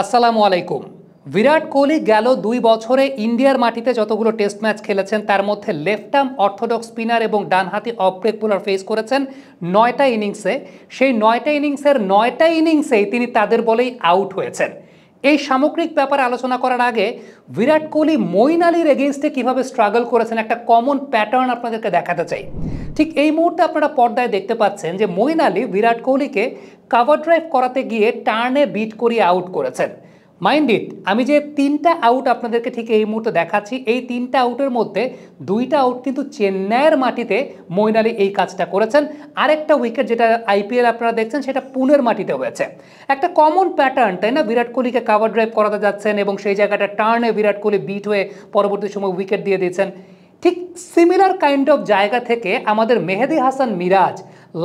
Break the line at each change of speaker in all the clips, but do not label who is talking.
আসসালামু আলাইকুম বিরাট কোহলি গেল দুই বছরে ইন্ডিয়ার মাটিতে যতগুলো টেস্ট ম্যাচ খেলেছেন তার মধ্যে লেফট আর্ম অর্থোডক্স স্পিনার এবং ডানহাতি অফ ব্রেক বোলার ফেস করেছেন নয়টা ইনিংসে সেই নয়টা ইনিংসের নয়টা ইনিংসেই তিনি তাদের বলেই আউট হয়েছেন এই সামগ্রিক ব্যাপারে আলোচনা করার আগে বিরাট কোহলি মইন আলীর এগেনস্টে কীভাবে স্ট্রাগল করেছেন একটা কমন প্যাটার্ন আপনাদেরকে দেখাতে চাই ঠিক এই মুহূর্তে আপনারা পর্দায় দেখতে পাচ্ছেন যে মইন আলী বিরাট কোহলিকে কাভার ড্রাইভ করাতে গিয়ে টার্নে বিট করিয়ে আউট করেছেন মাইন্ড ইট আমি যে তিনটা আউট আপনাদেরকে ঠিক এই মুহূর্তে দেখাচ্ছি এই তিনটা আউটের মধ্যে দুইটা আউট কিন্তু চেন্নাইয়ের মাটিতে মৈনালি এই কাজটা করেছেন আরেকটা উইকেট যেটা আইপিএল আপনারা দেখছেন সেটা পুনের মাটিতে হয়েছে একটা কমন প্যাটার্ন তাই না বিরাট কোহলিকে কাভার ড্রাইভ করাতে যাচ্ছেন এবং সেই জায়গাটা টার্নে বিরাট কোহলি বিট হয়ে পরবর্তী সময় উইকেট দিয়ে দিয়েছেন ঠিক সিমিলার কাইন্ড অফ জায়গা থেকে আমাদের মেহেদি হাসান মিরাজ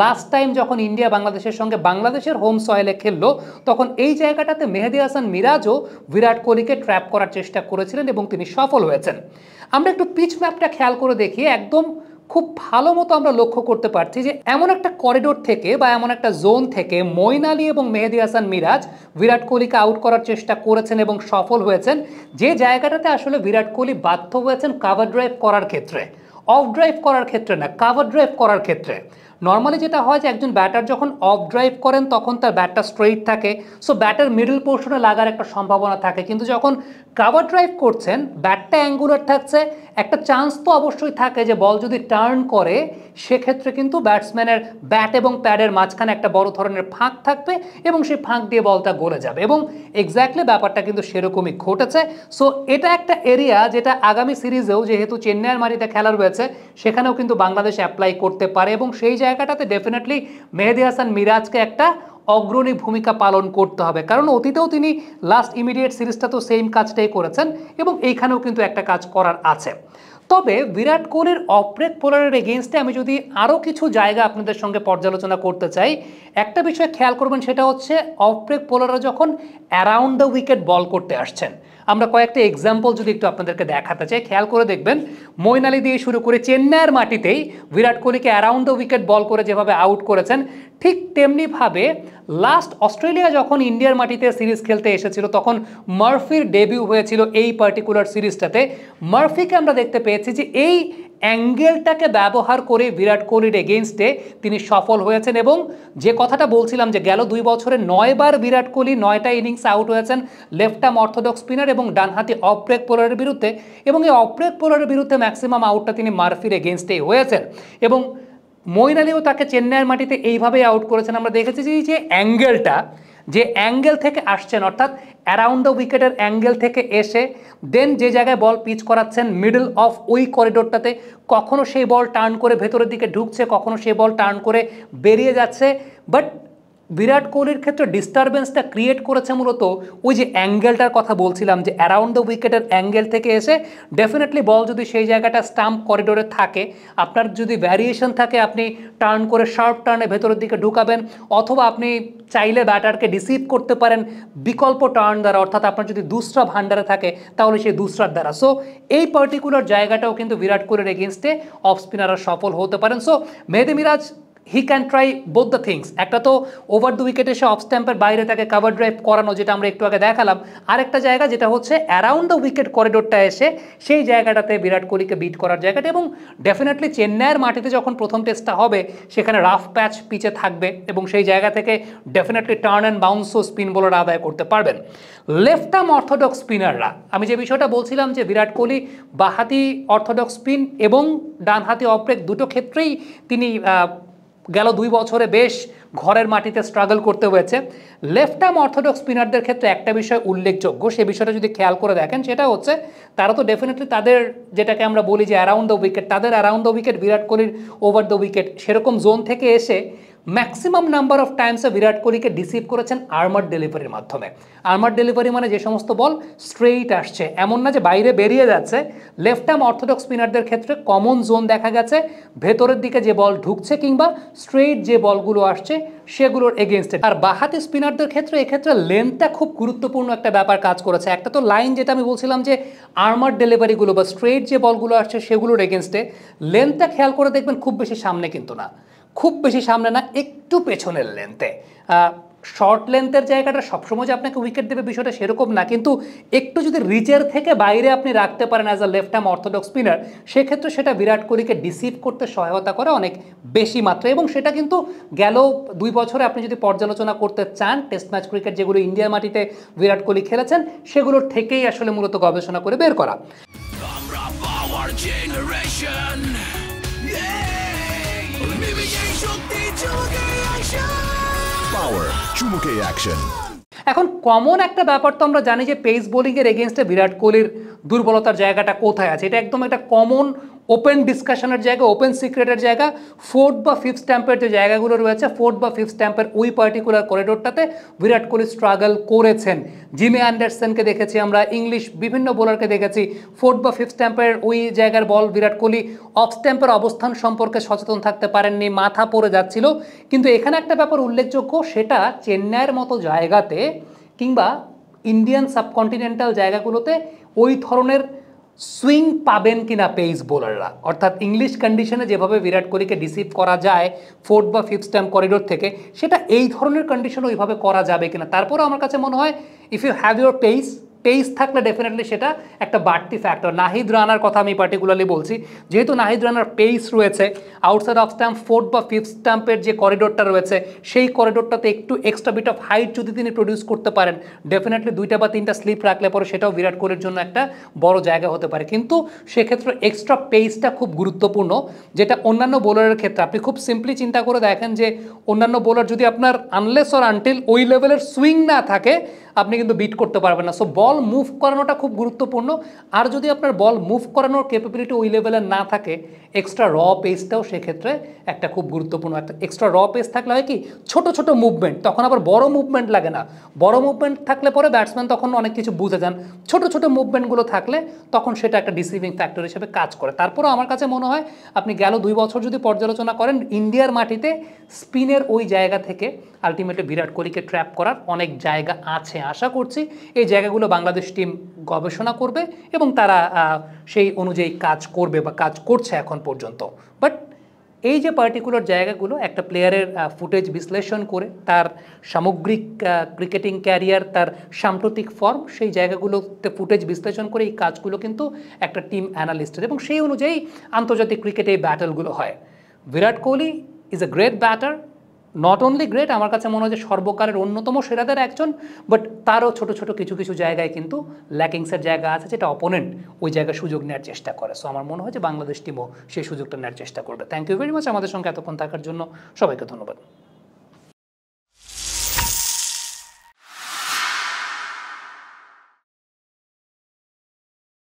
লাস্ট টাইম যখন ইন্ডিয়া বাংলাদেশের সঙ্গে বাংলাদেশের হোম সয়েলে খেললো তখন এই জায়গাটাতে মেহেদি হাসান মিরাজও বিরাট কোহলিকে ট্র্যাপ করার চেষ্টা করেছিলেন এবং তিনি সফল হয়েছেন আমরা একটু পিচ ম্যাপটা খেয়াল করে দেখি একদম খুব ভালো মতো আমরা লক্ষ্য করতে পারছি যে এমন একটা করিডোর থেকে বা এমন একটা জোন থেকে মৈনালি এবং মেহেদি হাসান মিরাজ বিরাট কোহলিকে আউট করার চেষ্টা করেছেন এবং সফল হয়েছেন যে জায়গাটাতে আসলে বিরাট কোহলি বাধ্য হয়েছেন কাভার ড্রাইভ করার ক্ষেত্রে অফ ড্রাইভ করার ক্ষেত্রে না কাভার ড্রাইভ করার ক্ষেত্রে নর্মালি যেটা হয় যে একজন ব্যাটার যখন অফ ড্রাইভ করেন তখন তার ব্যাটটা স্ট্রেইট থাকে সো ব্যাটার মিডল পোর্শনে লাগার একটা সম্ভাবনা থাকে কিন্তু যখন কাভার ড্রাইভ করছেন ব্যাটটা অ্যাঙ্গুলার থাকছে একটা চান্স তো অবশ্যই থাকে যে বল যদি টার্ন করে সেক্ষেত্রে কিন্তু ব্যাটসম্যানের ব্যাট এবং প্যাডের মাঝখানে একটা বড় ধরনের ফাঁক থাকবে এবং সেই ফাঁক দিয়ে বলটা গলে যাবে এবং এক্স্যাক্টলি ব্যাপারটা কিন্তু সেরকমই ঘটেছে সো এটা একটা এরিয়া যেটা আগামী সিরিজেও যেহেতু চেন্নাইয়ের মাটিতে খেলা রয়েছে সেখানেও কিন্তু বাংলাদেশ অ্যাপ্লাই করতে পারে এবং সেই জায়গাটাতে ডেফিনেটলি মেহেদি হাসান মিরাজকে একটা অগ্রণী ভূমিকা পালন করতে হবে কারণ অতীতেও তিনি লাস্ট ইমিডিয়েট সিরিজটা তো সেম কাজটাই করেছেন এবং এইখানেও কিন্তু একটা কাজ করার আছে তবে বিরাট কোহলির অপ্রেক পোলারের এগেনস্টে আমি যদি আরও কিছু জায়গা আপনাদের সঙ্গে পর্যালোচনা করতে চাই একটা বিষয় খেয়াল করবেন সেটা হচ্ছে অপ্রেক পোলাররা যখন অ্যারাউন্ড দ্য উইকেট বল করতে আসছেন আমরা কয়েকটা এক্সাম্পল যদি একটু আপনাদেরকে দেখাতে চাই খেয়াল করে দেখবেন মৈনালি দিয়ে শুরু করে চেন্নাইয়ের মাটিতেই বিরাট কোহলিকে অ্যারাউন্ড দ্য উইকেট বল করে যেভাবে আউট করেছেন ঠিক তেমনিভাবে লাস্ট অস্ট্রেলিয়া যখন ইন্ডিয়ার মাটিতে সিরিজ খেলতে এসেছিল তখন মার্ফির ডেবিউ হয়েছিল এই পার্টিকুলার সিরিজটাতে মার্ফিকে আমরা দেখতে পেয়েছি যে এই অ্যাঙ্গেলটাকে ব্যবহার করে বিরাট কোহলির এগেনস্টে তিনি সফল হয়েছেন এবং যে কথাটা বলছিলাম যে গেল দুই বছরে নয়বার বিরাট কোহলি নয়টা ইনিংস আউট হয়েছেন লেফট আর্ম অর্থোডক্স স্পিনার এবং ডানহাতি অফ ব্রেক বিরুদ্ধে এবং এই অফ পোলারের বিরুদ্ধে ম্যাক্সিমাম আউটটা তিনি মার্ফির এগেনস্টেই হয়েছেন এবং মইন আলীও তাকে চেন্নাইয়ের মাটিতে এইভাবে আউট করেছেন আমরা দেখেছি যে অ্যাঙ্গেলটা যে অ্যাঙ্গেল থেকে আসছেন অর্থাৎ অ্যারাউন্ড দ্য উইকেটের অ্যাঙ্গেল থেকে এসে দেন যে জায়গায় বল পিচ করাচ্ছেন মিডল অফ ওই করিডোরটাতে কখনও সেই বল টার্ন করে ভেতরের দিকে ঢুকছে কখনও সেই বল টার্ন করে বেরিয়ে যাচ্ছে বাট বিরাট কোহলির ক্ষেত্রে ডিস্টারবেন্সটা ক্রিয়েট করেছে মূলত ওই যে অ্যাঙ্গেলটার কথা বলছিলাম যে অ্যারাউন্ড দ্য উইকেটের অ্যাঙ্গেল থেকে এসে ডেফিনেটলি বল যদি সেই জায়গাটা স্টাম্প করিডোরে থাকে আপনার যদি ভ্যারিয়েশন থাকে আপনি টার্ন করে শার্প টার্নে ভেতরের দিকে ঢুকাবেন অথবা আপনি চাইলে ব্যাটারকে রিসিভ করতে পারেন বিকল্প টার্ন দ্বারা অর্থাৎ আপনার যদি দুসরা ভান্ডারে থাকে তাহলে সেই দুসরার দ্বারা সো এই পার্টিকুলার জায়গাটাও কিন্তু বিরাট কোহলির এগেনস্টে অফ স্পিনাররা সফল হতে পারেন so Mehedi Miraz he can try both the things একটা তো ওভার দ্য উইকেটে সে অফ স্ট্যাম্পের বাইরে তাকে কাভার ড্রাইভ করানো যেটা আমরা একটু আগে দেখালাম আরেকটা জায়গা যেটা হচ্ছে অ্যারাউন্ড দ্য উইকেট করিডোরটা এসে সেই জায়গাটাতে বিরাট কোহলিকে বিট করার জায়গাটা এবং ডেফিনেটলি চেন্নাইয়ের মাটিতে যখন প্রথম টেস্টটা হবে সেখানে রাফ প্যাচ পিচে থাকবে এবং সেই জায়গা থেকে ডেফিনেটলি টার্ন অ্যান্ড বাউন্সও স্পিন বলার আদায় করতে পারবেন লেফট আর্ম অর্থোডক্স স্পিনাররা আমি যে বিষয়টা বলছিলাম যে বিরাট কোহলি বাহাতি অর্থোডক্স স্পিন এবং ডানহাতি অফ ব্রেক দুটো ক্ষেত্রেই তিনি গেল দুই বছরে বেশ ঘরের মাটিতে স্ট্রাগল করতে হয়েছে লেফট আর্ম অর্থোডক্স স্পিনারদের ক্ষেত্রে একটা বিষয় উল্লেখযোগ্য সে বিষয়টা যদি খেয়াল করে দেখেন সেটা হচ্ছে তারা তো ডেফিনেটলি তাদের যেটাকে আমরা বলি যে অ্যারাউন্ড দ্য উইকেট তাদের অ্যারাউন্ড দ্য উইকেট বিরাট কোহলির ওভার দ্য উইকেট সেরকম জোন থেকে এসে ম্যাক্সিমাম নাম্বার অফ টাইমসে বিরাট কোহলিকে ডিসিভ করেছেন আর্মার ডেলিভারির মাধ্যমে আর্মার ডেলিভারি মানে যে সমস্ত বল স্ট্রেইট আসছে এমন না যে বাইরে বেরিয়ে যাচ্ছে লেফট আর্ম অর্থোডক্স স্পিনারদের ক্ষেত্রে কমন জোন দেখা গেছে ভেতরের দিকে যে বল ঢুকছে কিংবা স্ট্রেইট যে বলগুলো আসছে সেগুলোর এগেনস্টে আর বাহাতি স্পিনারদের ক্ষেত্রে এক্ষেত্রে লেন্থটা খুব গুরুত্বপূর্ণ একটা ব্যাপার কাজ করেছে একটা তো লাইন যেটা আমি বলছিলাম যে আর্মার ডেলিভারিগুলো বা স্ট্রেইট যে বলগুলো আসছে সেগুলোর এগেনস্টে লেন্থটা খেয়াল করে দেখবেন খুব বেশি সামনে কিন্তু না খুব বেশি সামনে না একটু পেছনের লেন্থে শর্ট লেন্থের জায়গাটা সবসময় যে আপনাকে উইকেট দেবে বিষয়টা সেরকম না কিন্তু একটু যদি রিচের থেকে বাইরে আপনি রাখতে পারেন as a left arm orthodox spinner সেক্ষেত্রে সেটা বিরাট কোহলিকে ডিসিভ করতে সহায়তা করে অনেক বেশি মাত্রা এবং সেটা কিন্তু গেল দুই বছরে আপনি যদি পর্যালোচনা করতে চান টেস্ট ম্যাচ ক্রিকেট যেগুলো ইন্ডিয়ার মাটিতে বিরাট কোহলি খেলেছেন সেগুলোর থেকেই আসলে মূলত গবেষণা করে বের করা পাওয়ার চুমুকে অ্যাকশন এখন কমন একটা ব্যাপার তো আমরা জানি যে পেস বোলিংয়ের এগেনস্টে বিরাট কোহলির দুর্বলতার জায়গাটা কোথায় আছে এটা একদম একটা কমন ওপেন ডিসকাশনের জায়গা ওপেন সিক্রেটের জায়গা ফোর্থ বা ফিফথ স্ট্যাম্পের যে জায়গাগুলো রয়েছে ফোর্থ বা ফিফথ স্ট্যাম্পের ওই পার্টিকুলার করিডোরটাতে বিরাট কোহলি স্ট্রাগল করেছেন জিমে অ্যান্ডারসনকে দেখেছি আমরা ইংলিশ বিভিন্ন বোলারকে দেখেছি ফোর্থ বা ফিফথ স্ট্যাম্পের ওই জায়গার বল বিরাট কোহলি অফ স্ট্যাম্পের অবস্থান সম্পর্কে সচেতন থাকতে পারেননি মাথা পড়ে যাচ্ছিল কিন্তু এখানে একটা ব্যাপার উল্লেখযোগ্য সেটা চেন্নাইয়ের মতো জায়গাতে কিংবা ইন্ডিয়ান সাবকন্টিনেন্টাল জায়গাগুলোতে ওই ধরনের সুইং পাবেন কিনা পেস বোলাররা অর্থাৎ ইংলিশ কন্ডিশনে যেভাবে বিরাট কোহলিকে ডিসিভ করা যায় ফোর্থ বা ফিফথ স্ট্যাম্প করিডোর থেকে সেটা এই ধরনের কন্ডিশন ওইভাবে করা যাবে কিনা তারপরে আমার কাছে মনে হয় if you have your pace তেইশ থাকলে ডেফিনেটলি সেটা একটা বাড়তি ফ্যাক্টর নাহিদ রানার কথা আমি পার্টিকুলারলি বলছি যেহেতু নাহিদ রানার পেস রয়েছে আউটসাইড অফ স্ট্যাম্প ফোর্থ বা ফিফথ স্ট্যাম্পের যে করিডোরটা রয়েছে সেই করিডোরটাতে একটু এক্সট্রা বিট অফ হাইট যদি তিনি প্রডিউস করতে পারেন ডেফিনেটলি দুইটা বা তিনটা স্লিপ রাখলে পরে সেটাও বিরাট কোহলির জন্য একটা বড় জায়গা হতে পারে কিন্তু সেক্ষেত্রে এক্সট্রা পেসটা খুব গুরুত্বপূর্ণ যেটা অন্যান্য বোলারের ক্ষেত্রে আপনি খুব সিম্পলি চিন্তা করে দেখেন যে অন্যান্য বোলার যদি আপনার আনলেস অর আনটিল ওই লেভেলের সুইং না থাকে আপনি কিন্তু বিট করতে পারবেন না সো বল মুভ করানোটা খুব গুরুত্বপূর্ণ আর যদি আপনার বল মুভ করানোর ক্যাপাবিলিটি ওই লেভেলের না থাকে এক্সট্রা র পেজটাও সেক্ষেত্রে একটা খুব গুরুত্বপূর্ণ একটা এক্সট্রা র পেজ থাকলে হয় কি ছোট ছোট মুভমেন্ট তখন আবার বড় মুভমেন্ট লাগে না বড় মুভমেন্ট থাকলে পরে ব্যাটসম্যান তখন অনেক কিছু বুঝে যান ছোট ছোট মুভমেন্টগুলো থাকলে তখন সেটা একটা ডিসিভিং ফ্যাক্টর হিসেবে কাজ করে তারপরও আমার কাছে মনে হয় আপনি গেল দুই বছর যদি পর্যালোচনা করেন ইন্ডিয়ার মাটিতে স্পিনের ওই জায়গা থেকে আলটিমেটলি বিরাট কোহলিকে ট্র্যাপ করার অনেক জায়গা আছে আশা করছি এই জায়গাগুলো বাংলাদেশ টিম গবেষণা করবে এবং তারা সেই অনুযায়ী কাজ করবে বা কাজ করছে এখন পর্যন্ত বাট এই যে পার্টিকুলার জায়গাগুলো একটা প্লেয়ারের ফুটেজ বিশ্লেষণ করে তার সামগ্রিক ক্রিকেটিং ক্যারিয়ার তার সাম্প্রতিক ফর্ম সেই জায়গাগুলোতে ফুটেজ বিশ্লেষণ করে এই কাজগুলো কিন্তু একটা টিম অ্যানালিস্টের এবং সেই অনুযায়ী আন্তর্জাতিক ক্রিকেটে এই ব্যাটলগুলো হয় Virat Kohli is a great batter not only great আমার কাছে মনে হয় যে সর্বকালের অন্যতম সেরাদের একজন বাট তারও ছোট ছোট কিছু কিছু জায়গায় কিন্তু ল্যাকিংসের জায়গা আছে যেটা অপোনেন্ট ওই জায়গায় সুযোগ নেওয়ার চেষ্টা করে সো আমার মনে হয় যে বাংলাদেশ টিমও সেই সুযোগটা নেওয়ার চেষ্টা করবে থ্যাংক ইউ ভেরি মাচ আমাদের সঙ্গে এতক্ষণ থাকার জন্য সবাইকে ধন্যবাদ